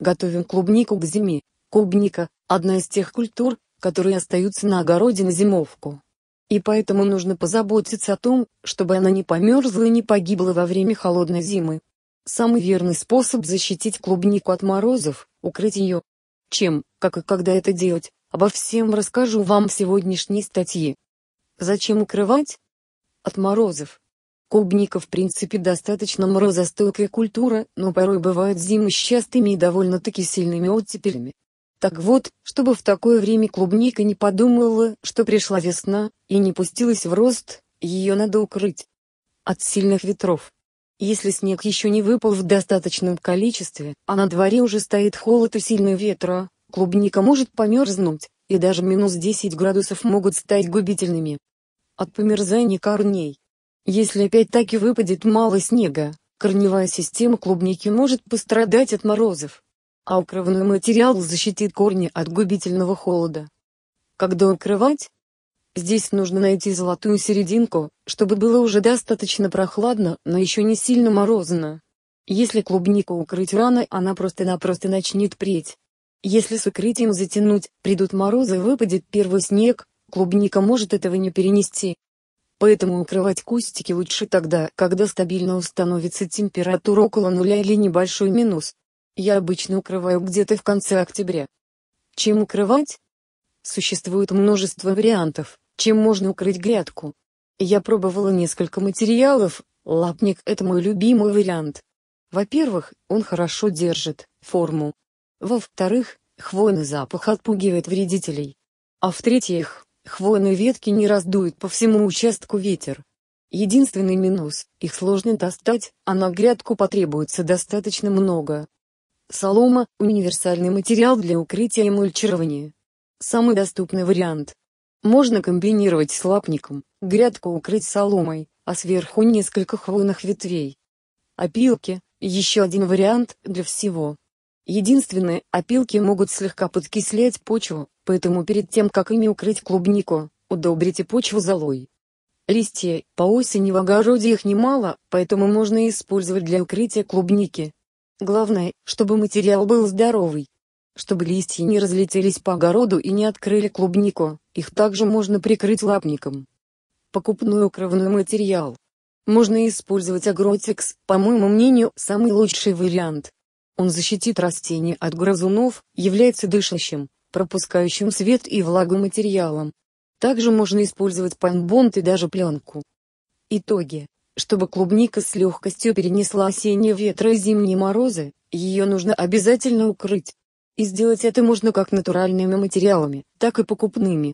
Готовим клубнику к зиме. Клубника – одна из тех культур, которые остаются на огороде на зимовку. И поэтому нужно позаботиться о том, чтобы она не померзла и не погибла во время холодной зимы. Самый верный способ защитить клубнику от морозов – укрыть ее. Чем, как и когда это делать, обо всем расскажу вам в сегодняшней статье. Зачем укрывать? От морозов. Клубника в принципе достаточно морозостойкая культура, но порой бывают зимы с частыми и довольно-таки сильными оттепелями. Так вот, чтобы в такое время клубника не подумала, что пришла весна, и не пустилась в рост, ее надо укрыть от сильных ветров. Если снег еще не выпал в достаточном количестве, а на дворе уже стоит холод и сильный ветра, клубника может померзнуть, и даже минус 10 градусов могут стать губительными. От померзания корней если опять таки выпадет мало снега, корневая система клубники может пострадать от морозов. А укрывной материал защитит корни от губительного холода. Когда укрывать? Здесь нужно найти золотую серединку, чтобы было уже достаточно прохладно, но еще не сильно морозно. Если клубнику укрыть рано, она просто-напросто начнет преть. Если с укрытием затянуть, придут морозы и выпадет первый снег, клубника может этого не перенести, Поэтому укрывать кустики лучше тогда, когда стабильно установится температура около нуля или небольшой минус. Я обычно укрываю где-то в конце октября. Чем укрывать? Существует множество вариантов, чем можно укрыть грядку. Я пробовала несколько материалов, лапник – это мой любимый вариант. Во-первых, он хорошо держит форму. Во-вторых, хвойный запах отпугивает вредителей. А в-третьих, Хвойные ветки не раздуют по всему участку ветер. Единственный минус – их сложно достать, а на грядку потребуется достаточно много. Солома – универсальный материал для укрытия и мульчирования. Самый доступный вариант. Можно комбинировать с лапником, грядку укрыть соломой, а сверху несколько хвойных ветвей. Опилки – еще один вариант для всего. Единственное, опилки могут слегка подкислять почву, Поэтому перед тем, как ими укрыть клубнику, удобрите почву золой. Листья, по осени в огороде их немало, поэтому можно использовать для укрытия клубники. Главное, чтобы материал был здоровый. Чтобы листья не разлетелись по огороду и не открыли клубнику, их также можно прикрыть лапником. Покупной укрывной материал. Можно использовать агротикс, по моему мнению, самый лучший вариант. Он защитит растение от грызунов, является дышащим пропускающим свет и влагу материалом. Также можно использовать панбонд и даже пленку. Итоги. Чтобы клубника с легкостью перенесла осенние ветры и зимние морозы, ее нужно обязательно укрыть. И сделать это можно как натуральными материалами, так и покупными.